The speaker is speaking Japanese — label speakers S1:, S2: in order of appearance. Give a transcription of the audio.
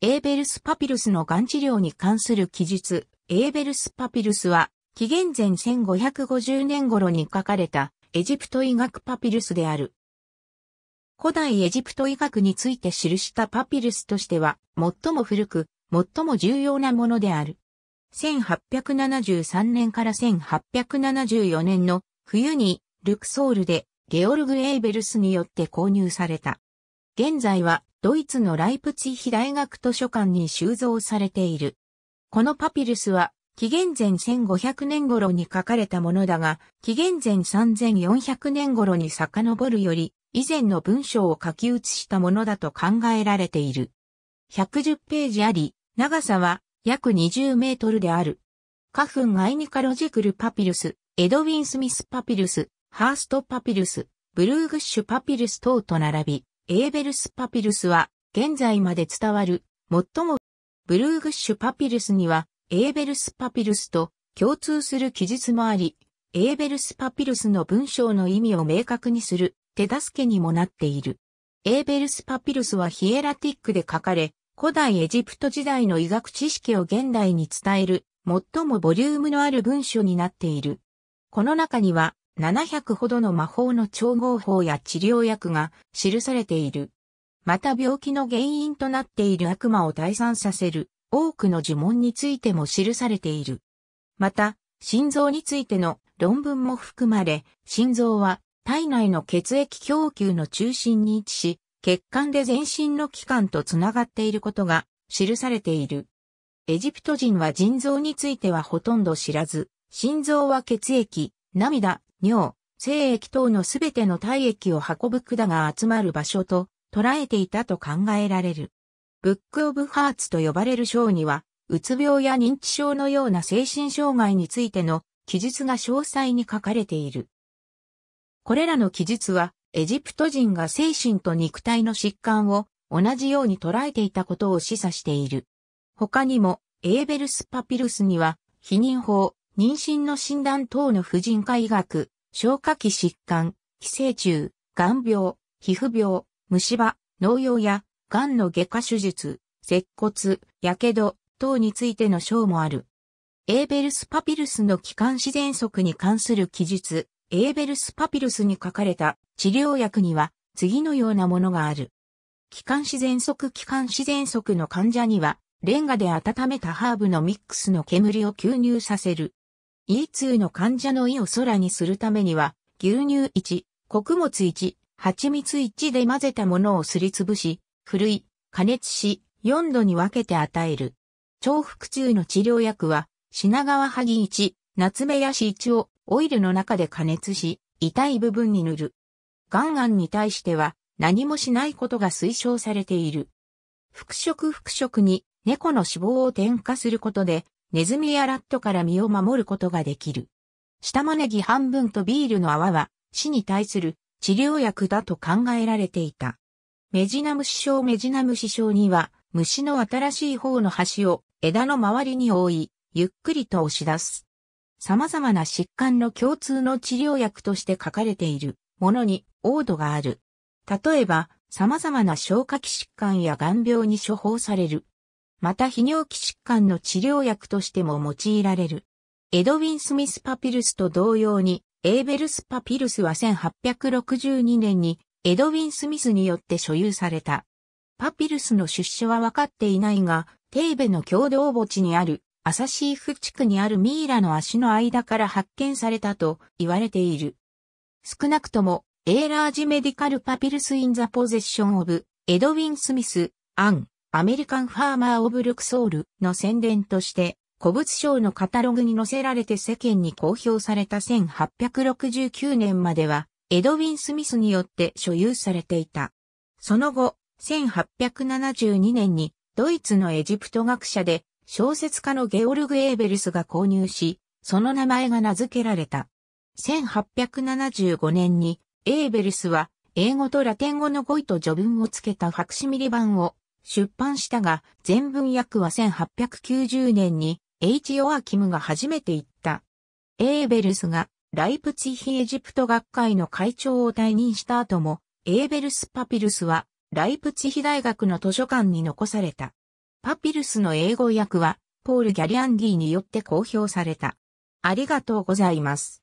S1: エーベルスパピルスのが治療に関する記述、エーベルスパピルスは、紀元前1550年頃に書かれたエジプト医学パピルスである。古代エジプト医学について記したパピルスとしては、最も古く、最も重要なものである。1873年から1874年の冬にルクソールでゲオルグ・エーベルスによって購入された。現在はドイツのライプツィヒ大学図書館に収蔵されている。このパピルスは、紀元前1500年頃に書かれたものだが、紀元前3400年頃に遡るより、以前の文章を書き写したものだと考えられている。110ページあり、長さは約20メートルである。カフン・アイニカロジクル・パピルス、エドウィン・スミス・パピルス、ハースト・パピルス、ブルーグッシュ・パピルス等と並び、エーベルスパピルスは現在まで伝わる最もブルーグッシュパピルスにはエーベルスパピルスと共通する記述もあり、エーベルスパピルスの文章の意味を明確にする手助けにもなっている。エーベルスパピルスはヒエラティックで書かれ、古代エジプト時代の医学知識を現代に伝える最もボリュームのある文書になっている。この中には700ほどの魔法の調合法や治療薬が記されている。また病気の原因となっている悪魔を退散させる多くの呪文についても記されている。また、心臓についての論文も含まれ、心臓は体内の血液供給の中心に位置し、血管で全身の器官とつながっていることが記されている。エジプト人は腎臓についてはほとんど知らず、心臓は血液、涙、尿、精液等のすべての体液を運ぶ管が集まる場所と捉えていたと考えられる。ブックオブハーツと呼ばれる章には、うつ病や認知症のような精神障害についての記述が詳細に書かれている。これらの記述は、エジプト人が精神と肉体の疾患を同じように捉えていたことを示唆している。他にも、エーベルスパピルスには、否認法、妊娠の診断等の婦人科医学、消化器疾患、寄生虫、癌病、皮膚病、虫歯、農用や、癌の外科手術、接骨、やけど等についての章もある。エーベルスパピルスの気管支喘息に関する記述、エーベルスパピルスに書かれた治療薬には次のようなものがある。気管支喘息気管支喘息の患者には、レンガで温めたハーブのミックスの煙を吸入させる、E2 の患者の胃を空にするためには、牛乳1、穀物1、蜂蜜1で混ぜたものをすりつぶし、ふるい、加熱し、4度に分けて与える。重複中の治療薬は、品川萩1、夏目やし1をオイルの中で加熱し、痛い部分に塗る。ガンガンに対しては、何もしないことが推奨されている。復職復職に猫の脂肪を添加することでネズミやラットから身を守ることができる。下マネギ半分とビールの泡は死に対する治療薬だと考えられていた。メジナムシ症メジナムシ症には虫の新しい方の端を枝の周りに覆い、ゆっくりと押し出す。様々な疾患の共通の治療薬として書かれているものに王土がある。例えば、様々な消化器疾患や眼病に処方されるまた泌尿器疾患の治療薬としても用いられる。エドウィン・スミス・パピルスと同様に、エーベルス・パピルスは1862年にエドウィン・スミスによって所有された。パピルスの出所は分かっていないが、テーベの共同墓地にあるアサシーフ地区にあるミイラの足の間から発見されたと言われている。少なくとも、エーラージメディカルパピルスインザポゼッションオブ、エドウィン・スミス、アン、アメリカンファーマーオブルクソールの宣伝として、古物商のカタログに載せられて世間に公表された1869年までは、エドウィン・スミスによって所有されていた。その後、1872年にドイツのエジプト学者で小説家のゲオルグ・エーベルスが購入し、その名前が名付けられた。1875年にエーベルスは英語とラテン語の語彙と序文をつけたファクシミリ版を出版したが、全文訳は1890年に H. ヨアキムが初めて言った。エーベルスがライプツィヒエジプト学会の会長を退任した後も、エーベルスパピルスはライプツィヒ大学の図書館に残された。パピルスの英語訳は、ポール・ギャリアンディによって公表された。ありがとうございます。